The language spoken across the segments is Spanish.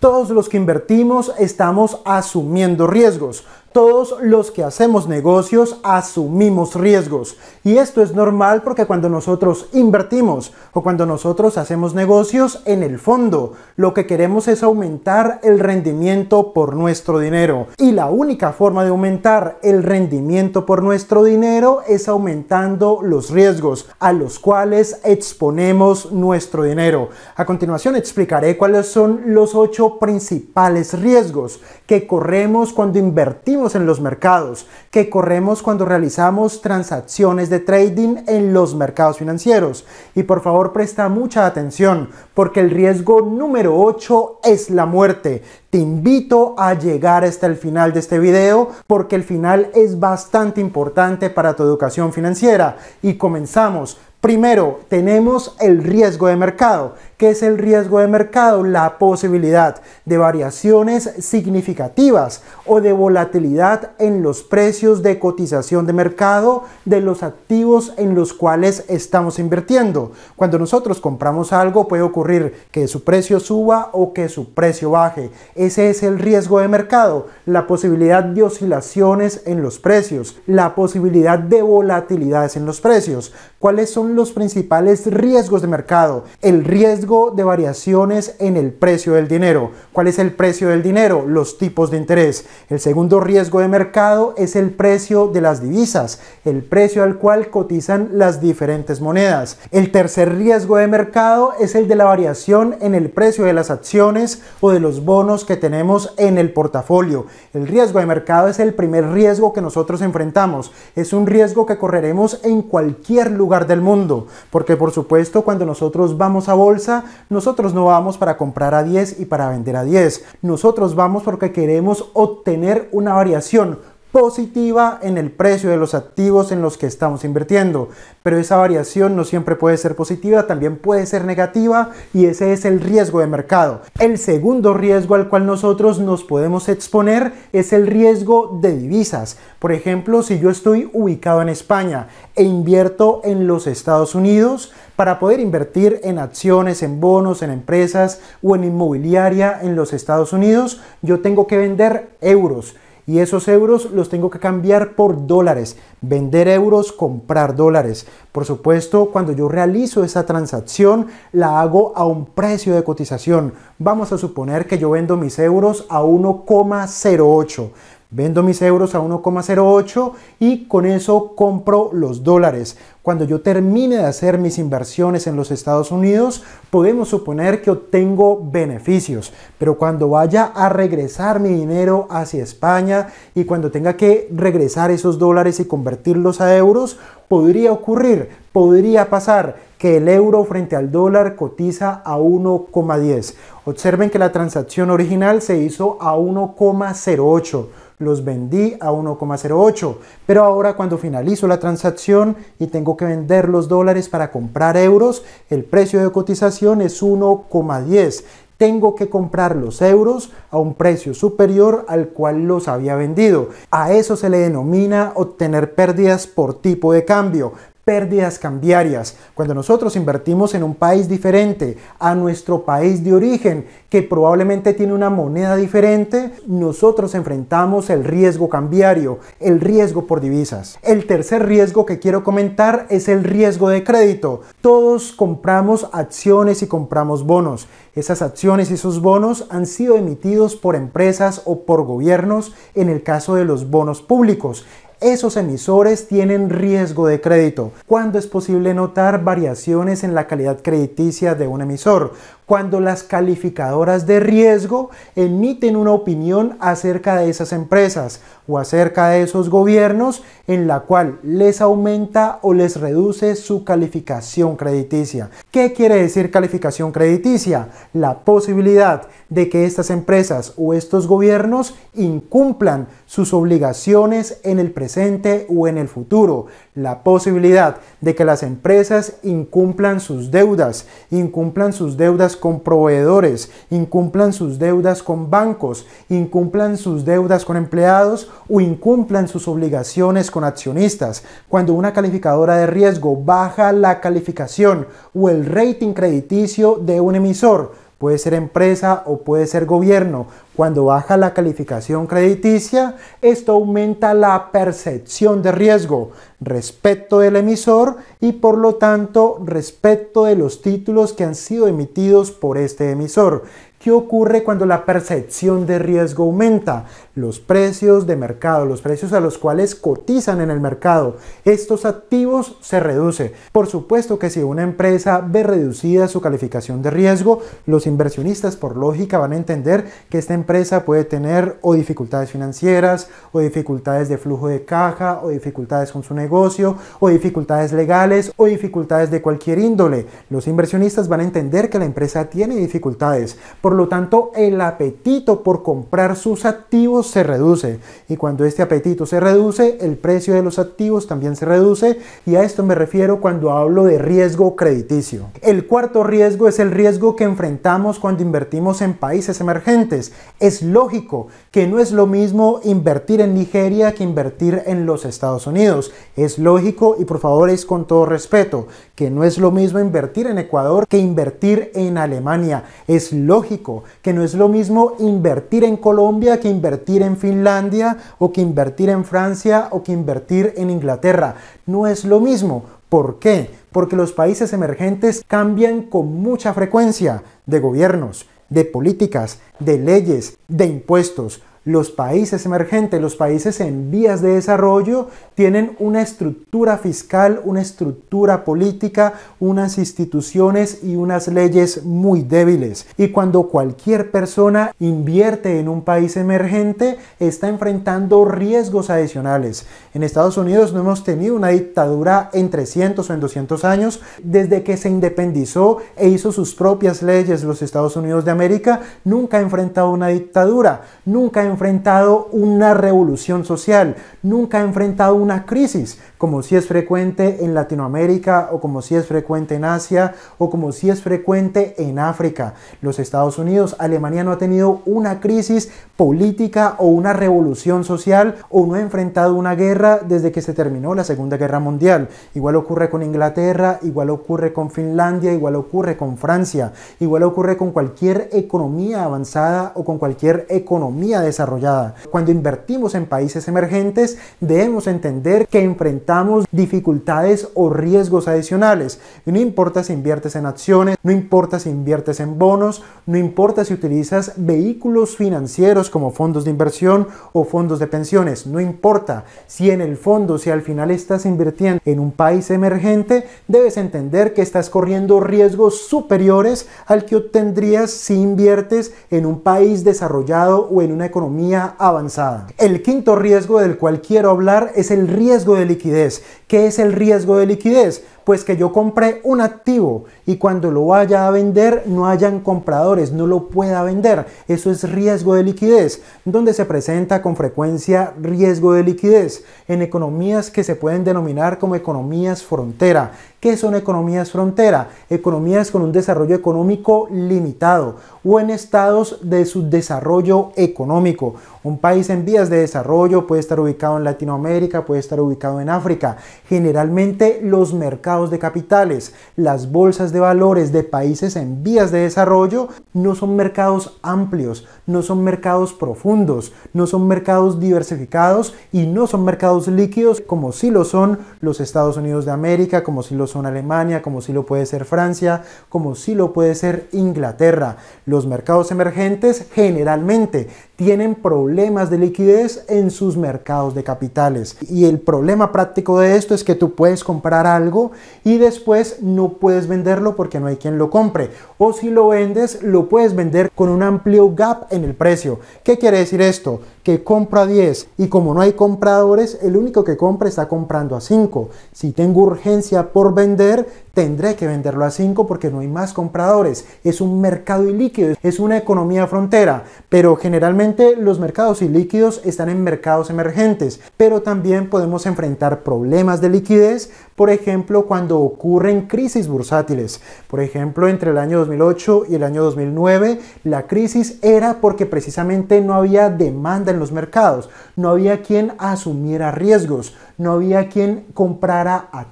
Todos los que invertimos estamos asumiendo riesgos. Todos los que hacemos negocios asumimos riesgos. Y esto es normal porque cuando nosotros invertimos o cuando nosotros hacemos negocios, en el fondo lo que queremos es aumentar el rendimiento por nuestro dinero. Y la única forma de aumentar el rendimiento por nuestro dinero es aumentando los riesgos a los cuales exponemos nuestro dinero. A continuación explicaré cuáles son los ocho principales riesgos que corremos cuando invertimos en los mercados, que corremos cuando realizamos transacciones de trading en los mercados financieros. Y por favor presta mucha atención porque el riesgo número 8 es la muerte. Te invito a llegar hasta el final de este video porque el final es bastante importante para tu educación financiera. Y comenzamos. Primero, tenemos el riesgo de mercado ¿Qué es el riesgo de mercado? La posibilidad de variaciones significativas o de volatilidad en los precios de cotización de mercado de los activos en los cuales estamos invirtiendo. Cuando nosotros compramos algo puede ocurrir que su precio suba o que su precio baje. Ese es el riesgo de mercado, la posibilidad de oscilaciones en los precios, la posibilidad de volatilidades en los precios. ¿Cuáles son los principales riesgos de mercado? El riesgo de variaciones en el precio del dinero. ¿Cuál es el precio del dinero? Los tipos de interés. El segundo riesgo de mercado es el precio de las divisas, el precio al cual cotizan las diferentes monedas. El tercer riesgo de mercado es el de la variación en el precio de las acciones o de los bonos que tenemos en el portafolio. El riesgo de mercado es el primer riesgo que nosotros enfrentamos. Es un riesgo que correremos en cualquier lugar del mundo, porque por supuesto cuando nosotros vamos a bolsa, nosotros no vamos para comprar a 10 y para vender a 10. Nosotros vamos porque queremos obtener una variación, positiva en el precio de los activos en los que estamos invirtiendo. Pero esa variación no siempre puede ser positiva, también puede ser negativa y ese es el riesgo de mercado. El segundo riesgo al cual nosotros nos podemos exponer es el riesgo de divisas. Por ejemplo, si yo estoy ubicado en España e invierto en los Estados Unidos, para poder invertir en acciones, en bonos, en empresas o en inmobiliaria en los Estados Unidos, yo tengo que vender euros y esos euros los tengo que cambiar por dólares, vender euros, comprar dólares. Por supuesto, cuando yo realizo esa transacción, la hago a un precio de cotización. Vamos a suponer que yo vendo mis euros a 1,08 Vendo mis euros a 1,08 y con eso compro los dólares. Cuando yo termine de hacer mis inversiones en los Estados Unidos, podemos suponer que obtengo beneficios, pero cuando vaya a regresar mi dinero hacia España y cuando tenga que regresar esos dólares y convertirlos a euros, podría ocurrir, podría pasar que el euro frente al dólar cotiza a 1,10. Observen que la transacción original se hizo a 1,08 los vendí a 1,08. Pero ahora cuando finalizo la transacción y tengo que vender los dólares para comprar euros, el precio de cotización es 1,10 tengo que comprar los euros a un precio superior al cual los había vendido. A eso se le denomina obtener pérdidas por tipo de cambio, pérdidas cambiarias, cuando nosotros invertimos en un país diferente a nuestro país de origen, que probablemente tiene una moneda diferente, nosotros enfrentamos el riesgo cambiario, el riesgo por divisas. El tercer riesgo que quiero comentar es el riesgo de crédito. Todos compramos acciones y compramos bonos. Esas acciones y esos bonos han sido emitidos por empresas o por gobiernos en el caso de los bonos públicos esos emisores tienen riesgo de crédito. cuando es posible notar variaciones en la calidad crediticia de un emisor? cuando las calificadoras de riesgo emiten una opinión acerca de esas empresas o acerca de esos gobiernos en la cual les aumenta o les reduce su calificación crediticia. ¿Qué quiere decir calificación crediticia? La posibilidad de que estas empresas o estos gobiernos incumplan sus obligaciones en el presente o en el futuro. La posibilidad de que las empresas incumplan sus deudas, incumplan sus deudas con proveedores, incumplan sus deudas con bancos, incumplan sus deudas con empleados o incumplan sus obligaciones con accionistas. Cuando una calificadora de riesgo baja la calificación o el rating crediticio de un emisor, puede ser empresa o puede ser gobierno. Cuando baja la calificación crediticia, esto aumenta la percepción de riesgo respecto del emisor y por lo tanto respecto de los títulos que han sido emitidos por este emisor. ¿Qué ocurre cuando la percepción de riesgo aumenta? los precios de mercado, los precios a los cuales cotizan en el mercado. Estos activos se reducen. Por supuesto que si una empresa ve reducida su calificación de riesgo, los inversionistas por lógica van a entender que esta empresa puede tener o dificultades financieras, o dificultades de flujo de caja, o dificultades con su negocio, o dificultades legales, o dificultades de cualquier índole. Los inversionistas van a entender que la empresa tiene dificultades. Por lo tanto, el apetito por comprar sus activos se reduce y cuando este apetito se reduce, el precio de los activos también se reduce y a esto me refiero cuando hablo de riesgo crediticio. El cuarto riesgo es el riesgo que enfrentamos cuando invertimos en países emergentes. Es lógico que no es lo mismo invertir en Nigeria que invertir en los Estados Unidos. Es lógico y por favor es con todo respeto que no es lo mismo invertir en Ecuador que invertir en Alemania. Es lógico que no es lo mismo invertir en Colombia que invertir en Finlandia o que invertir en Francia o que invertir en Inglaterra. No es lo mismo. ¿Por qué? Porque los países emergentes cambian con mucha frecuencia de gobiernos, de políticas, de leyes, de impuestos. Los países emergentes, los países en vías de desarrollo, tienen una estructura fiscal, una estructura política, unas instituciones y unas leyes muy débiles. Y cuando cualquier persona invierte en un país emergente, está enfrentando riesgos adicionales. En Estados Unidos no hemos tenido una dictadura en 300 o en 200 años. Desde que se independizó e hizo sus propias leyes los Estados Unidos de América, nunca ha enfrentado una dictadura, nunca enfrentado una revolución social, nunca ha enfrentado una crisis, como si es frecuente en Latinoamérica o como si es frecuente en Asia o como si es frecuente en África. Los Estados Unidos, Alemania no ha tenido una crisis política o una revolución social o no ha enfrentado una guerra desde que se terminó la Segunda Guerra Mundial. Igual ocurre con Inglaterra, igual ocurre con Finlandia, igual ocurre con Francia, igual ocurre con cualquier economía avanzada o con cualquier economía desarrollada. Cuando invertimos en países emergentes, debemos entender que enfrentar dificultades o riesgos adicionales. no importa si inviertes en acciones, no importa si inviertes en bonos, no importa si utilizas vehículos financieros como fondos de inversión o fondos de pensiones, no importa si en el fondo, si al final estás invirtiendo en un país emergente, debes entender que estás corriendo riesgos superiores al que obtendrías si inviertes en un país desarrollado o en una economía avanzada. El quinto riesgo del cual quiero hablar es el riesgo de liquidez this ¿Qué es el riesgo de liquidez? Pues que yo compré un activo y cuando lo vaya a vender no hayan compradores, no lo pueda vender. Eso es riesgo de liquidez, ¿Dónde se presenta con frecuencia riesgo de liquidez en economías que se pueden denominar como economías frontera. ¿Qué son economías frontera? Economías con un desarrollo económico limitado o en estados de subdesarrollo económico. Un país en vías de desarrollo puede estar ubicado en Latinoamérica, puede estar ubicado en África Generalmente los mercados de capitales, las bolsas de valores de países en vías de desarrollo no son mercados amplios, no son mercados profundos, no son mercados diversificados y no son mercados líquidos como si lo son los Estados Unidos de América, como si lo son Alemania, como si lo puede ser Francia, como si lo puede ser Inglaterra. Los mercados emergentes generalmente tienen problemas de liquidez en sus mercados de capitales. Y el problema práctico de esto es que tú puedes comprar algo y después no puedes venderlo porque no hay quien lo compre. O si lo vendes, lo puedes vender con un amplio gap en el precio. ¿Qué quiere decir esto? Que compro a 10 y como no hay compradores, el único que compra está comprando a 5. Si tengo urgencia por vender, tendré que venderlo a 5 porque no hay más compradores. Es un mercado ilíquido, es una economía frontera, pero generalmente los mercados ilíquidos están en mercados emergentes, pero también podemos enfrentar problemas de liquidez, por ejemplo, cuando ocurren crisis bursátiles. Por ejemplo, entre el año 2008 y el año 2009, la crisis era porque precisamente no había demanda en los mercados, no había quien asumiera riesgos, no había quien comprara a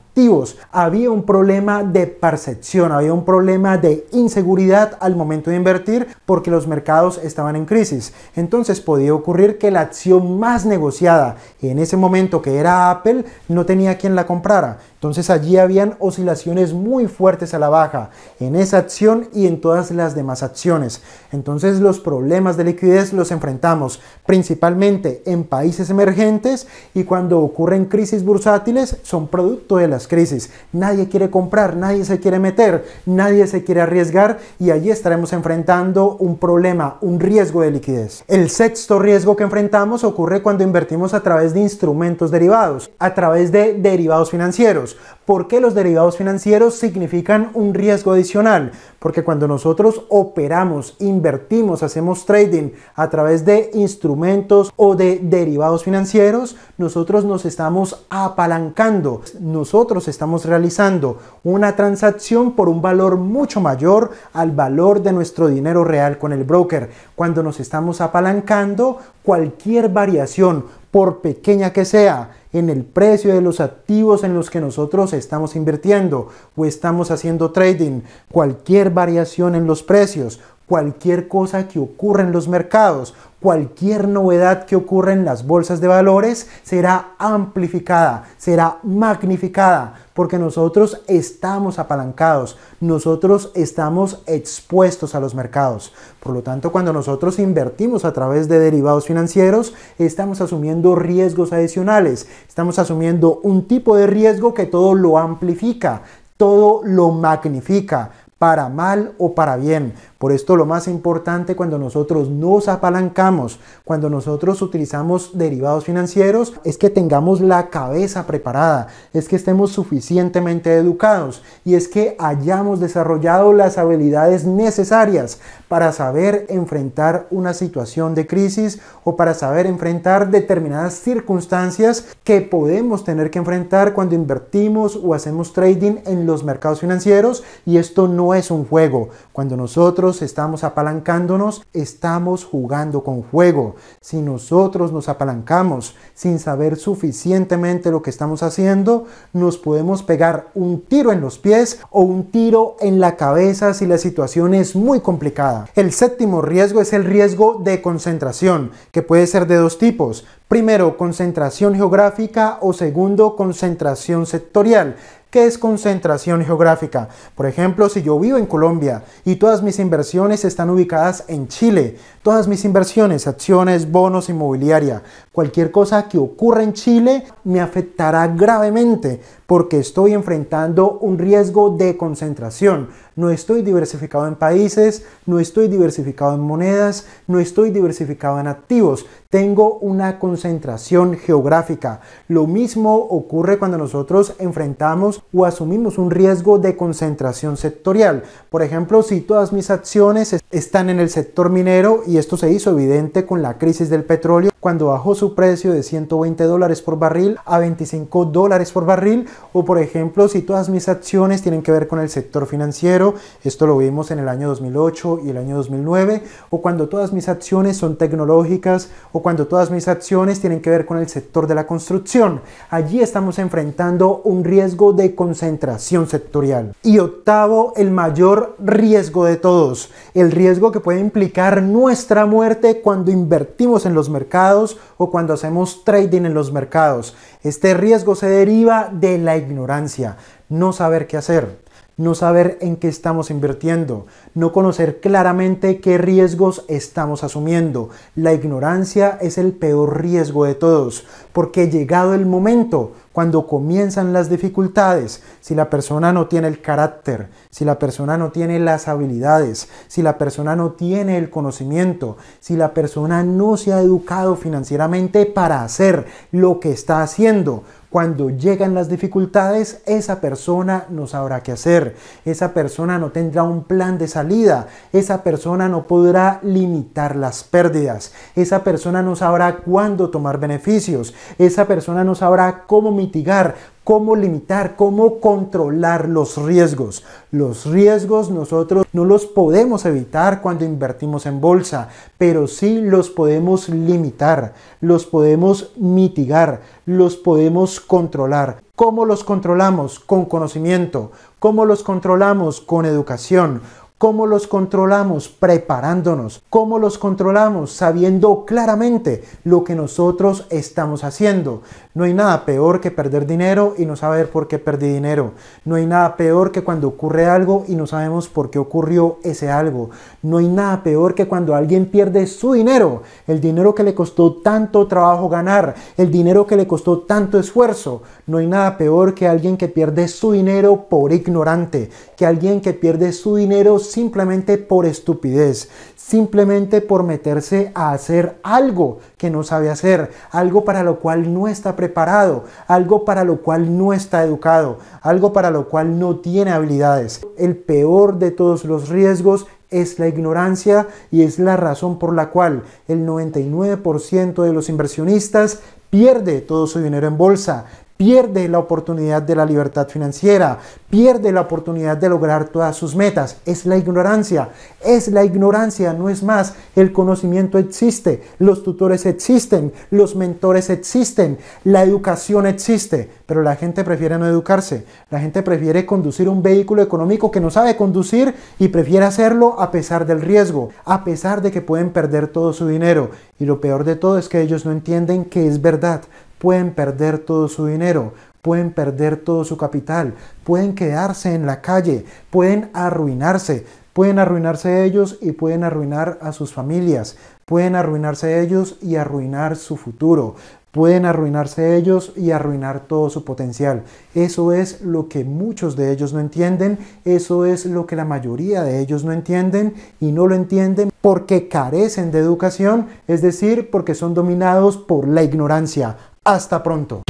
había un problema de percepción, había un problema de inseguridad al momento de invertir porque los mercados estaban en crisis. Entonces podía ocurrir que la acción más negociada en ese momento que era Apple no tenía quien la comprara entonces allí habían oscilaciones muy fuertes a la baja en esa acción y en todas las demás acciones. Entonces los problemas de liquidez los enfrentamos principalmente en países emergentes y cuando ocurren crisis bursátiles son producto de las crisis. Nadie quiere comprar, nadie se quiere meter, nadie se quiere arriesgar y allí estaremos enfrentando un problema, un riesgo de liquidez. El sexto riesgo que enfrentamos ocurre cuando invertimos a través de instrumentos derivados, a través de derivados financieros porque ¿Por qué los derivados financieros significan un riesgo adicional? Porque cuando nosotros operamos, invertimos, hacemos trading a través de instrumentos o de derivados financieros, nosotros nos estamos apalancando. Nosotros estamos realizando una transacción por un valor mucho mayor al valor de nuestro dinero real con el broker. Cuando nos estamos apalancando, cualquier variación, por pequeña que sea, en el precio de los activos en los que nosotros estamos invirtiendo o estamos haciendo trading, cualquier variación en los precios, cualquier cosa que ocurra en los mercados, cualquier novedad que ocurra en las bolsas de valores será amplificada, será magnificada, porque nosotros estamos apalancados, nosotros estamos expuestos a los mercados. Por lo tanto, cuando nosotros invertimos a través de derivados financieros, estamos asumiendo riesgos adicionales, estamos asumiendo un tipo de riesgo que todo lo amplifica, todo lo magnifica, para mal o para bien. Por esto lo más importante cuando nosotros nos apalancamos, cuando nosotros utilizamos derivados financieros, es que tengamos la cabeza preparada, es que estemos suficientemente educados y es que hayamos desarrollado las habilidades necesarias para saber enfrentar una situación de crisis o para saber enfrentar determinadas circunstancias que podemos tener que enfrentar cuando invertimos o hacemos trading en los mercados financieros y esto no es un juego. Cuando nosotros estamos apalancándonos, estamos jugando con juego. Si nosotros nos apalancamos sin saber suficientemente lo que estamos haciendo, nos podemos pegar un tiro en los pies o un tiro en la cabeza si la situación es muy complicada. El séptimo riesgo es el riesgo de concentración, que puede ser de dos tipos. Primero, concentración geográfica o segundo, concentración sectorial. Qué es concentración geográfica. Por ejemplo, si yo vivo en Colombia y todas mis inversiones están ubicadas en Chile, todas mis inversiones, acciones, bonos, inmobiliaria, cualquier cosa que ocurra en Chile me afectará gravemente porque estoy enfrentando un riesgo de concentración. No estoy diversificado en países, no estoy diversificado en monedas, no estoy diversificado en activos. Tengo una concentración geográfica. Lo mismo ocurre cuando nosotros enfrentamos o asumimos un riesgo de concentración sectorial. Por ejemplo, si todas mis acciones están en el sector minero y esto se hizo evidente con la crisis del petróleo cuando bajó su precio de 120 dólares por barril a 25 dólares por barril o por ejemplo si todas mis acciones tienen que ver con el sector financiero, esto lo vimos en el año 2008 y el año 2009 o cuando todas mis acciones son tecnológicas o cuando todas mis acciones tienen que ver con el sector de la construcción. Allí estamos enfrentando un riesgo de concentración sectorial. Y octavo, el mayor riesgo de todos, el riesgo que puede implicar nuestra muerte cuando invertimos en los mercados o cuando hacemos trading en los mercados. Este riesgo se deriva de la ignorancia, no saber qué hacer no saber en qué estamos invirtiendo, no conocer claramente qué riesgos estamos asumiendo. La ignorancia es el peor riesgo de todos, porque llegado el momento, cuando comienzan las dificultades, si la persona no tiene el carácter, si la persona no tiene las habilidades, si la persona no tiene el conocimiento, si la persona no se ha educado financieramente para hacer lo que está haciendo, cuando llegan las dificultades, esa persona no sabrá qué hacer, esa persona no tendrá un plan de salida, esa persona no podrá limitar las pérdidas, esa persona no sabrá cuándo tomar beneficios, esa persona no sabrá cómo mitigar, cómo limitar, cómo controlar los riesgos. Los riesgos nosotros no los podemos evitar cuando invertimos en bolsa, pero sí los podemos limitar, los podemos mitigar, los podemos controlar. ¿Cómo los controlamos? Con conocimiento. ¿Cómo los controlamos? Con educación. ¿Cómo los controlamos? Preparándonos. ¿Cómo los controlamos? Sabiendo claramente lo que nosotros estamos haciendo. No hay nada peor que perder dinero y no saber por qué perdí dinero. No hay nada peor que cuando ocurre algo y no sabemos por qué ocurrió ese algo. No hay nada peor que cuando alguien pierde su dinero, el dinero que le costó tanto trabajo ganar, el dinero que le costó tanto esfuerzo. No hay nada peor que alguien que pierde su dinero por ignorante, que alguien que pierde su dinero simplemente por estupidez, simplemente por meterse a hacer algo que no sabe hacer, algo para lo cual no está preparado preparado, algo para lo cual no está educado, algo para lo cual no tiene habilidades. El peor de todos los riesgos es la ignorancia y es la razón por la cual el 99% de los inversionistas pierde todo su dinero en bolsa, pierde la oportunidad de la libertad financiera, pierde la oportunidad de lograr todas sus metas. Es la ignorancia, es la ignorancia, no es más. El conocimiento existe, los tutores existen, los mentores existen, la educación existe, pero la gente prefiere no educarse. La gente prefiere conducir un vehículo económico que no sabe conducir y prefiere hacerlo a pesar del riesgo, a pesar de que pueden perder todo su dinero. Y lo peor de todo es que ellos no entienden que es verdad, pueden perder todo su dinero, pueden perder todo su capital, pueden quedarse en la calle, pueden arruinarse, pueden arruinarse ellos y pueden arruinar a sus familias, pueden arruinarse ellos y arruinar su futuro, pueden arruinarse ellos y arruinar todo su potencial. Eso es lo que muchos de ellos no entienden, eso es lo que la mayoría de ellos no entienden y no lo entienden porque carecen de educación, es decir, porque son dominados por la ignorancia. Hasta pronto.